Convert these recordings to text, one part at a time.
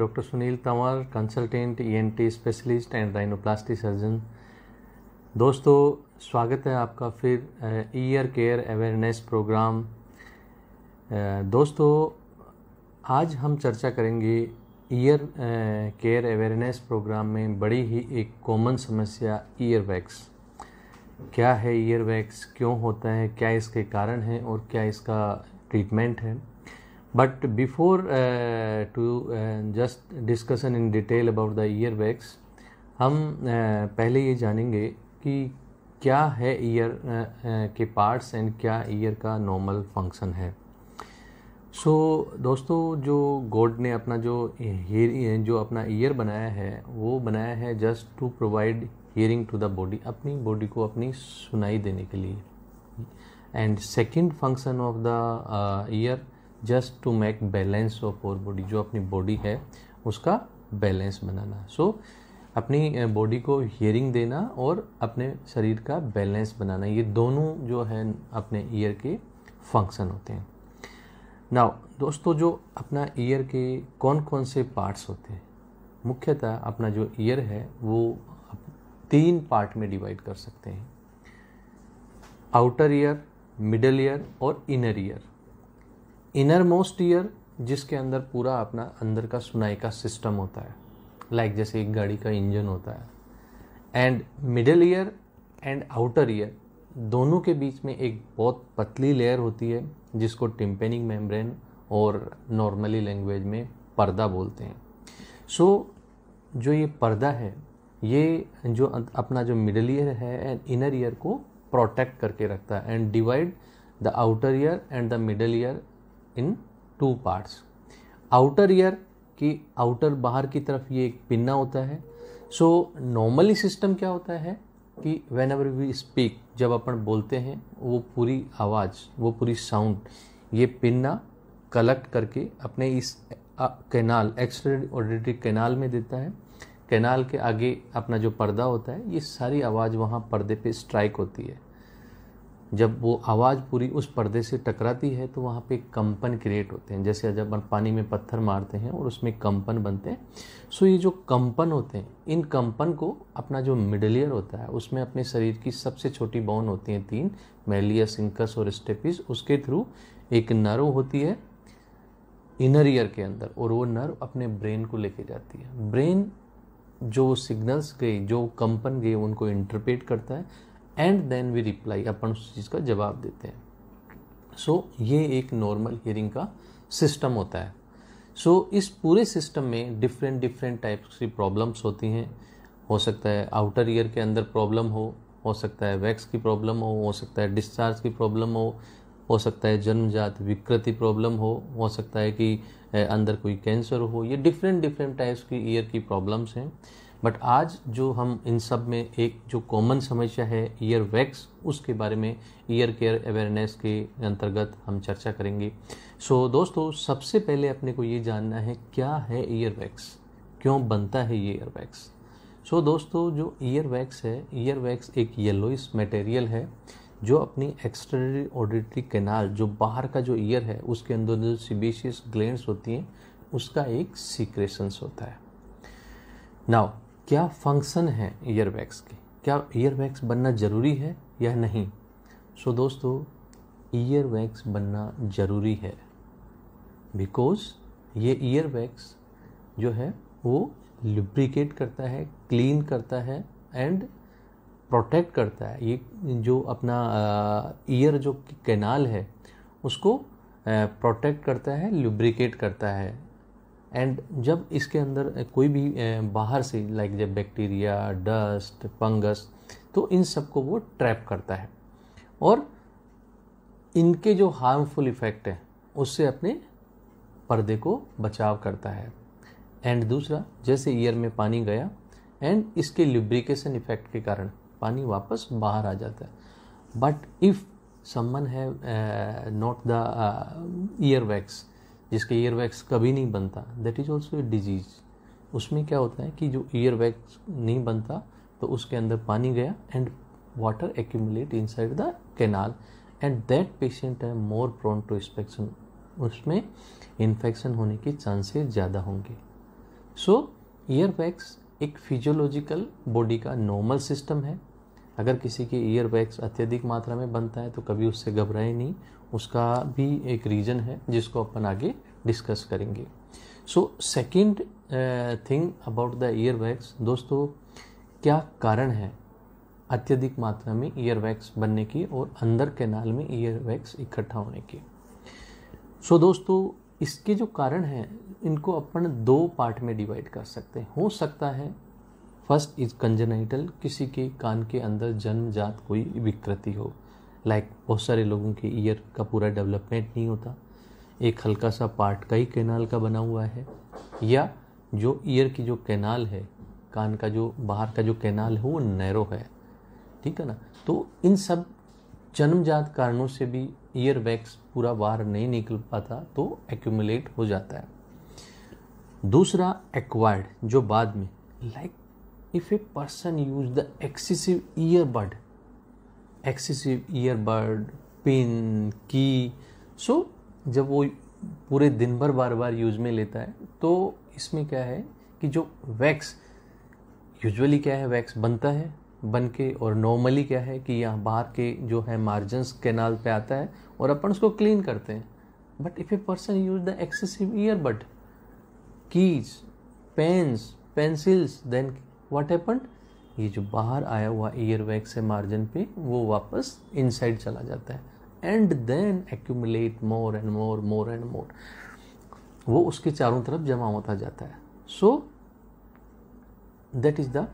am Dr. Sunil Tawar, consultant ENT specialist and rhinoplasty surgeon दोस्तों स्वागत है आपका फिर ईयर केयर अवेयरनेस प्रोग्राम दोस्तों आज हम चर्चा करेंगे ईयर केयर अवेयरनेस प्रोग्राम में बड़ी ही एक कॉमन समस्या ईयर वैक्स क्या है ईयर वैक्स क्यों होता है क्या इसके कारण हैं और क्या इसका ट्रीटमेंट है But before uh, to uh, just discussion in detail about the earwax, हम uh, पहले ये जानेंगे कि क्या है ईयर uh, uh, के पार्ट्स एंड क्या ईयर का नॉर्मल फंक्शन है सो so, दोस्तों जो गॉड ने अपना जो हेयर जो अपना ईयर बनाया है वो बनाया है just to provide hearing to the body अपनी बॉडी को अपनी सुनाई देने के लिए and second function of the ear just to make balance of और बॉडी जो अपनी बॉडी है उसका बैलेंस बनाना सो so, अपनी बॉडी को हियरिंग देना और अपने शरीर का बैलेंस बनाना ये दोनों जो है अपने ईयर के फंक्शन होते हैं नाउ दोस्तों जो अपना ईयर के कौन कौन से पार्ट्स होते हैं मुख्यतः अपना जो ईयर है वो तीन पार्ट में डिवाइड कर सकते हैं आउटर ईयर मिडल ईयर और inner ear innermost ear जिसके अंदर पूरा अपना अंदर का सुनाई का सिस्टम होता है लाइक like जैसे एक गाड़ी का इंजन होता है and middle ear and outer ear दोनों के बीच में एक बहुत पतली लेयर होती है जिसको टिम्पेनिंग मेम्ब्रेन और नॉर्मली लैंग्वेज में पर्दा बोलते हैं सो so, जो ये पर्दा है ये जो अं, अपना जो मिडल ईयर है एंड इनर ईयर को प्रोटेक्ट करके रखता है and divide the outer ear and the middle ear in two parts outer ear की आउटर बाहर की तरफ ये एक पिन्ना होता है सो नॉर्मली सिस्टम क्या होता है कि वेन एवर वी स्पीक जब अपन बोलते हैं वो पूरी आवाज़ वो पूरी साउंड ये पिन्ना कलेक्ट करके अपने इस कैनाल एक्सट्रा ऑडिटरी कैनाल में देता है कैनाल के आगे अपना जो पर्दा होता है ये सारी आवाज़ वहाँ पर्दे पे स्ट्राइक होती है जब वो आवाज़ पूरी उस पर्दे से टकराती है तो वहाँ पे कंपन क्रिएट होते हैं जैसे जब हम पानी में पत्थर मारते हैं और उसमें कंपन बनते हैं सो ये जो कंपन होते हैं इन कंपन को अपना जो मिडल ईयर होता है उसमें अपने शरीर की सबसे छोटी बोन होती हैं तीन मेलियस इंकस और स्टेपिस उसके थ्रू एक नर्व होती है इनर ईयर के अंदर और वो नर्व अपने ब्रेन को लेके जाती है ब्रेन जो सिग्नल्स गई जो कंपन गए उनको इंटरप्रेट करता है एंड देन वी रिप्लाई अपन उस चीज़ का जवाब देते हैं सो so, ये एक नॉर्मल हियरिंग का सिस्टम होता है सो so, इस पूरे सिस्टम में डिफरेंट डिफरेंट टाइप्स की प्रॉब्लम्स होती हैं हो सकता है आउटर ईयर के अंदर प्रॉब्लम हो हो सकता है वैक्स की प्रॉब्लम हो हो सकता है डिस्चार्ज की प्रॉब्लम हो हो सकता है जन्मजात विकृति प्रॉब्लम हो हो सकता है कि अंदर कोई कैंसर हो ये डिफरेंट डिफरेंट टाइप्स की ईयर की प्रॉब्लम्स हैं बट आज जो हम इन सब में एक जो कॉमन समस्या है ईयर वैक्स उसके बारे में ईयर केयर अवेयरनेस के अंतर्गत हम चर्चा करेंगे सो so, दोस्तों सबसे पहले अपने को ये जानना है क्या है ईयर वैक्स क्यों बनता है ये ईयर वैक्स सो so, दोस्तों जो ईयर वैक्स है ईयर वैक्स एक येलोइस मटेरियल है जो अपनी एक्सटर्नरी ऑडिटरी कैनाल जो बाहर का जो ईयर है उसके अंदर जो सीबीशियस ग्लैंड होती हैं उसका एक सीक्रेशंस होता है नाउ क्या फंक्शन है ईयरबैग्स के क्या ईयरबैग्स बनना ज़रूरी है या नहीं सो so, दोस्तों ईयरबैग्स बनना ज़रूरी है बिकॉज ये ईयरबैग्स जो है वो लुब्रिकेट करता है क्लीन करता है एंड प्रोटेक्ट करता है ये जो अपना ईयर जो कैनाल है उसको प्रोटेक्ट करता है लुब्रिकेट करता है एंड जब इसके अंदर कोई भी बाहर से लाइक जब बैक्टीरिया डस्ट फंगस तो इन सब को वो ट्रैप करता है और इनके जो हार्मफुल इफ़ेक्ट हैं उससे अपने पर्दे को बचाव करता है एंड दूसरा जैसे ईयर में पानी गया एंड इसके लिब्रिकेशन इफ़ेक्ट के कारण पानी वापस बाहर आ जाता है बट इफ़ समन है नॉट द ईयर वैक्स जिसके ईयर वैक्स कभी नहीं बनता that is also a disease उसमें क्या होता है कि जो ईयर वैक्स नहीं बनता तो उसके अंदर पानी गया and water accumulate inside the canal and that patient है मोर प्रोन टू इंस्पेक्शन उसमें इन्फेक्शन होने के चांसेस ज़्यादा होंगे सो ईयर वैक्स एक फिजियोलॉजिकल बॉडी का नॉर्मल सिस्टम है अगर किसी के ईयर वैक्स अत्यधिक मात्रा में बनता है तो कभी उससे घबराए नहीं उसका भी एक रीज़न है जिसको अपन आगे डिस्कस करेंगे so second thing about the ear wax दोस्तों क्या कारण है अत्यधिक मात्रा में ईयर वैक्स बनने की और अंदर कैनाल में ईयर वैक्स इकट्ठा होने की सो so, दोस्तों इसके जो कारण हैं इनको अपन दो पार्ट में डिवाइड कर सकते हैं हो सकता है फर्स्ट इज कंजेनाइटल किसी के कान के अंदर जन्मजात कोई विकृति हो लाइक बहुत सारे लोगों के ईयर का पूरा डेवलपमेंट नहीं होता एक हल्का सा पार्ट का ही कैनाल का बना हुआ है या जो ईयर की जो कैनाल है कान का जो बाहर का जो कैनाल है वो नैरो है ठीक है ना तो इन सब जन्मजात कारणों से भी ईयर वैक्स पूरा बाहर नहीं निकल पाता तो एक्यूमुलेट हो जाता है दूसरा एक्वायर्ड जो बाद में like if a person use the excessive earbud bud excessive earbud pin की सो जब वो पूरे दिन भर बार बार यूज में लेता है तो इसमें क्या है कि जो वैक्स यूजुअली क्या है वैक्स बनता है बन के और नॉर्मली क्या है कि यहाँ बाहर के जो है मार्जन्स कैनाल पे आता है और अपन उसको क्लीन करते हैं but if a person use the excessive earbud keys pens pencils then what happened ये जो बाहर आया हुआ ईयर वैक्स है मार्जिन पे वो वापस इनसाइड चला जाता है and then accumulate more and more more and more वो उसके चारों तरफ जमा होता जाता है so that is the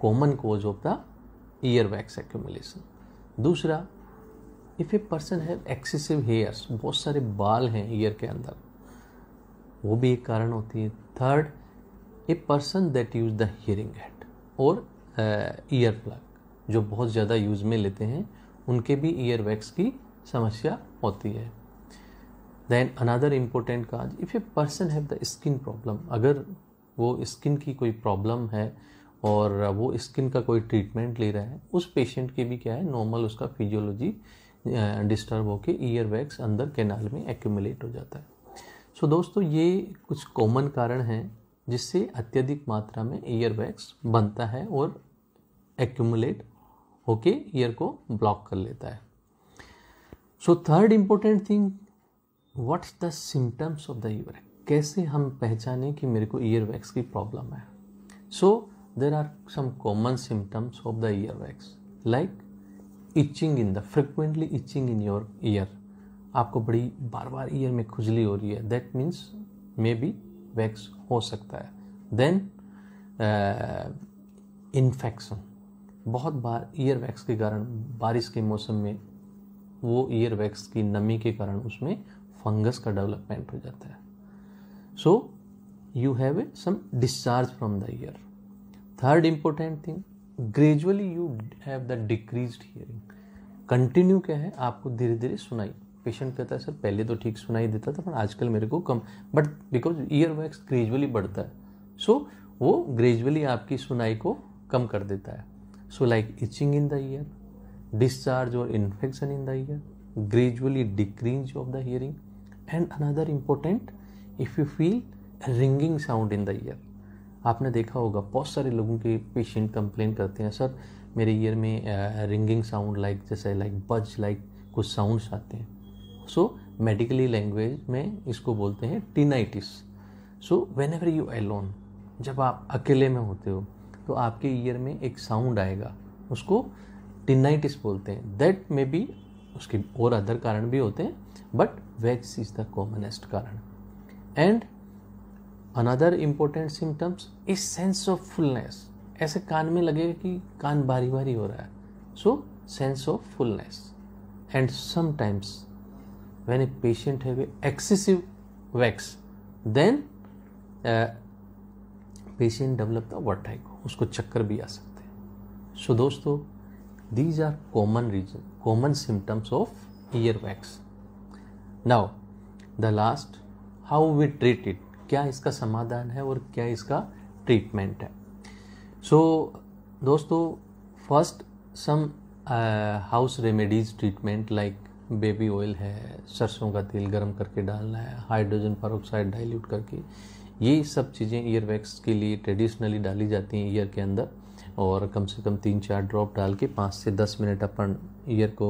common cause of the ear wax accumulation दूसरा if a person have excessive hairs बहुत सारे बाल हैं ईयर के अंदर वो भी एक कारण होती है third a person that use the hearing aid और ईयर प्लग जो बहुत ज़्यादा यूज़ में लेते हैं उनके भी ईयर वैक्स की समस्या होती है then another important cause if a person have the skin problem अगर वो स्किन की कोई प्रॉब्लम है और वो स्किन का कोई ट्रीटमेंट ले रहा है उस पेशेंट की भी क्या है नॉर्मल उसका फिजियोलॉजी डिस्टर्ब होकर ईयर वैक्स अंदर कैनाल में एक्यूमुलेट हो जाता है सो so, दोस्तों ये कुछ कॉमन कारण हैं जिससे अत्यधिक मात्रा में ईयर वैक्स बनता है और एक्यूमुलेट होके ईयर को ब्लॉक कर लेता है so third important thing what is the symptoms of the ear कैसे हम पहचाने कि मेरे को ईयर वैक्स की प्रॉब्लम है so there are some common symptoms of the ear wax like itching in the frequently itching in your ear आपको बड़ी बार बार ईयर में खुजली हो रही है that means maybe wax हो सकता है देन इन्फेक्शन uh, बहुत बार ईयर वैक्स के कारण बारिश के मौसम में वो ईयर वैक्स की नमी के कारण उसमें फंगस का डेवलपमेंट हो जाता है so you have a some discharge from the ear third important thing gradually you have the decrease hearing continue क्या है आपको धीरे धीरे सुनाई पेशेंट कहता है सर पहले तो ठीक सुनाई देता था पर आजकल मेरे को कम but because ear wax gradually बढ़ता है सो so, वो ग्रेजुअली आपकी सुनाई को कम कर देता है So, like itching in the ear, discharge or infection in the ear, gradually decrease of the hearing, and another important, if you feel ringing sound in the ear आपने देखा होगा बहुत सारे लोगों के पेशेंट कंप्लेन करते हैं सर मेरे ईयर में रिंगिंग साउंड लाइक जैसे लाइक बज लाइक कुछ साउंड्स आते हैं सो मेडिकली लैंग्वेज में इसको बोलते हैं tinnitus so whenever you alone जब आप अकेले में होते हो तो आपके ईयर में एक साउंड आएगा उसको टिनाइटिस बोलते हैं दैट में भी उसके और अदर कारण भी होते हैं but wax is the commonest कारण and another important symptoms is sense of fullness ऐसे कान में लगेगा कि कान बारी बारी हो रहा है so sense of fullness and sometimes when a patient है excessive wax then patient develop the develop the उसको चक्कर भी आ सकते हैं सो दोस्तों these are common reason common symptoms of ear wax now the last how we treat it क्या इसका समाधान है और क्या इसका ट्रीटमेंट है सो so, दोस्तों first some house remedies treatment like baby oil है सरसों का तेल गर्म करके डालना है हाइड्रोजन पर डाइल्यूट करके ये सब चीज़ें ईयर वैक्स के लिए ट्रेडिशनली डाली जाती हैं ईयर के अंदर और कम से कम तीन चार ड्रॉप डाल के पाँच से दस मिनट अपन ईयर को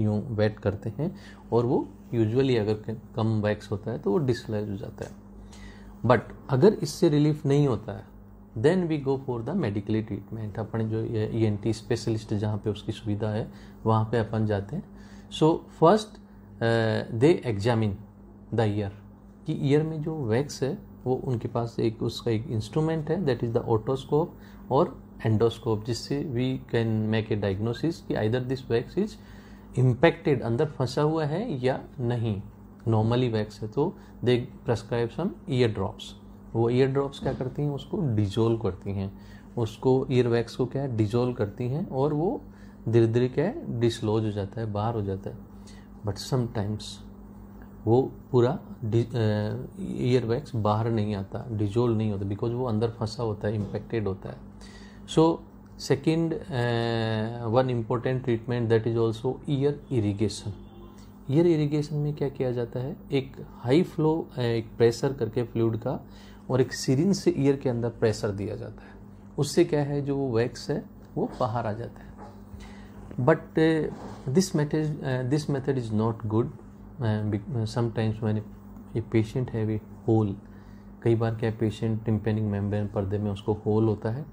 यूँ वेट करते हैं और वो यूजुअली अगर कम वैक्स होता है तो वो डिसलाइज हो जाता है बट अगर इससे रिलीफ नहीं होता है then we go for the medically treatment अपन जो ई एन टी स्पेशलिस्ट जहाँ पे उसकी सुविधा है वहाँ पे अपन जाते हैं so first they examine the ear कि ईयर में जो वैक्स है वो उनके पास एक उसका एक इंस्ट्रूमेंट है दैट इज़ द ओटोस्कोप और एंडोस्कोप जिससे we can make a diagnosis कि either this wax is impacted अंदर फंसा हुआ है या नहीं नॉर्मली वैक्स है तो they prescribe some ear drops वो ईयर ड्रॉप्स क्या करती हैं उसको डिजोल्व करती हैं उसको ईयर वैक्स को क्या है डिजोल्व करती हैं और वो धीरे धीरे क्या है डिसलोज हो जाता है बाहर हो जाता है बट समटाइम्स वो पूरा ईयर वैक्स बाहर नहीं आता डिजोल्व नहीं होता बिकॉज वो अंदर फंसा होता है इम्पेक्टेड होता है so second one important treatment that is also ear irrigation ear irrigation में क्या किया जाता है एक हाई फ्लो एक प्रेशर करके फ्लूड का और एक सीरिन से ईयर के अंदर प्रेशर दिया जाता है उससे क्या है जो वो वैक्स है वो बाहर आ जाता है but this method this method is not good sometimes मैंने ये पेशेंट है वे होल कई बार क्या पेशेंट टिम्पेनिंग मेम्ब्रेन पर्दे में उसको होल होता है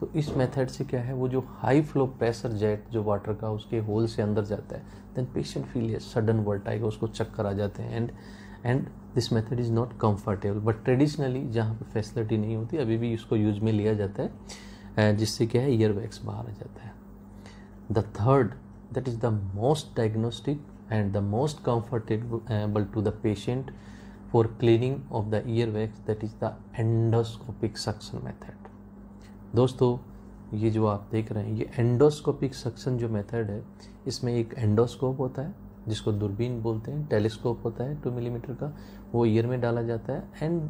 तो इस मेथड से क्या है वो जो हाई फ्लो प्रेशर जेट जो वाटर का उसके होल से अंदर जाता है देन पेशेंट फील ये सडन आएगा उसको चक्कर आ जाते हैं and and this method is not comfortable but traditionally जहाँ पर फैसिलिटी नहीं होती अभी भी इसको यूज में लिया जाता है जिससे क्या है ईयर वैक्स बाहर आ जाता है the third that is the most diagnostic and the most comfortable uh, to the patient for cleaning of the earwax that is the endoscopic suction method दोस्तों ये जो आप देख रहे हैं ये एंडोस्कोपिक सक्शन जो मेथड है इसमें एक एंडोस्कोप होता है जिसको दूरबीन बोलते हैं टेलीस्कोप होता है टू मिलीमीटर का वो ईयर में डाला जाता है and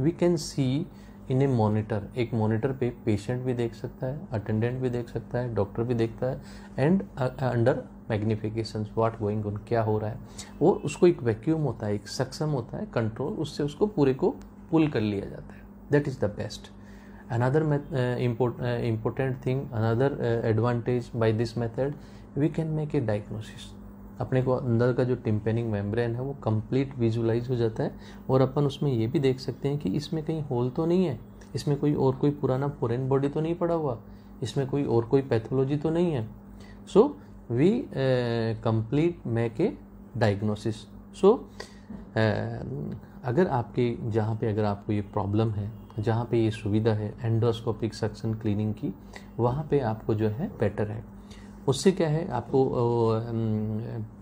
we can see in a monitor एक मोनिटर पे पेशेंट भी देख सकता है अटेंडेंट भी देख सकता है डॉक्टर भी देखता है and under uh, uh, magnification what going on क्या हो रहा है वो उसको एक वैक्यूम होता है एक सक्सम होता है कंट्रोल उससे उसको पूरे को पुल कर लिया जाता है that is the best another uh, important thing another thing by this method we can make a diagnosis अपने को अंदर का जो टिम्पेनिंग मेम्ब्रेन है वो कंप्लीट विजुलाइज हो जाता है और अपन उसमें ये भी देख सकते हैं कि इसमें कहीं होल तो नहीं है इसमें कोई और कोई पुराना फॉरन बॉडी तो नहीं पड़ा हुआ इसमें कोई और कोई पैथोलॉजी तो नहीं है so so, we uh, complete make a diagnosis so uh, अगर आपके जहाँ पे अगर आपको ये प्रॉब्लम है जहाँ पे ये सुविधा है एंडोस्कोपिक सक्शन क्लीनिंग की वहाँ पे आपको जो है बेटर है उससे क्या है आपको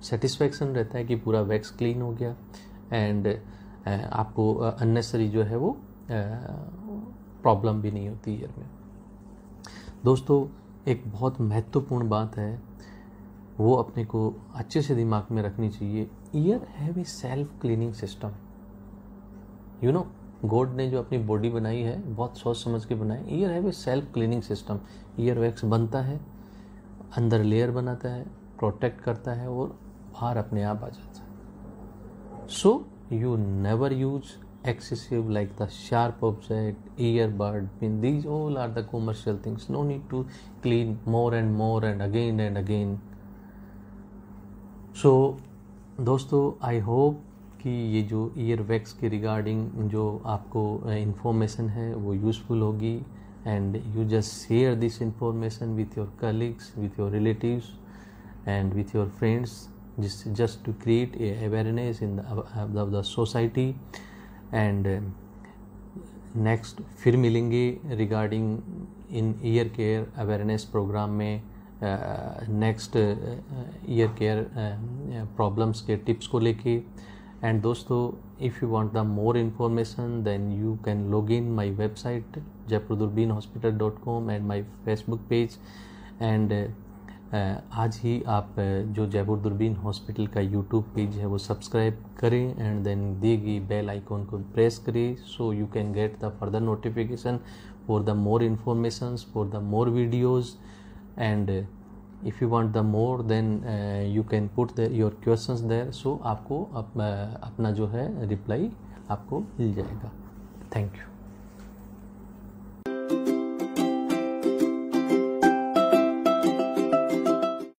सेटिस्फेक्शन uh, रहता है कि पूरा वैक्स क्लीन हो गया एंड uh, आपको अननेसरी uh, जो है वो प्रॉब्लम भी नहीं होती ईयर में दोस्तों एक बहुत महत्वपूर्ण बात है वो अपने को अच्छे से दिमाग में रखनी चाहिए ear have a self cleaning system you know God ने जो अपनी बॉडी बनाई है बहुत सोच समझ के बनाई ear have a self cleaning system ear wax बनता है अंदर लेयर बनाता है प्रोटेक्ट करता है और बाहर अपने आप आ जाता है so you never use excessive like the sharp object earbud pin these all are the commercial things no need to clean more and more and again and again so so, दोस्तों आई होप कि ये जो ear wax के regarding जो आपको information uh, है वो useful होगी and you just share this information with your colleagues with your relatives and with your friends जिस just to create a awareness in the society and next फिर मिलेंगे regarding in ear care awareness programme में next ear care problems के tips को लेके and दोस्तों if you want the more information then you can log in my website Jaipur Doorbeen hospital dot com and my Facebook page and आज ही आप uh, जो Jaipur Doorbeen hospital का यूट्यूब पेज है वो सब्सक्राइब करें एंड देन दी गई बेल आइकॉन को प्रेस करें so you can get the further notification for the more information for the more videos and if you want the more then you can put the your question there सो आपको अप, uh, अपना जो है reply आपको मिल जाएगा thank you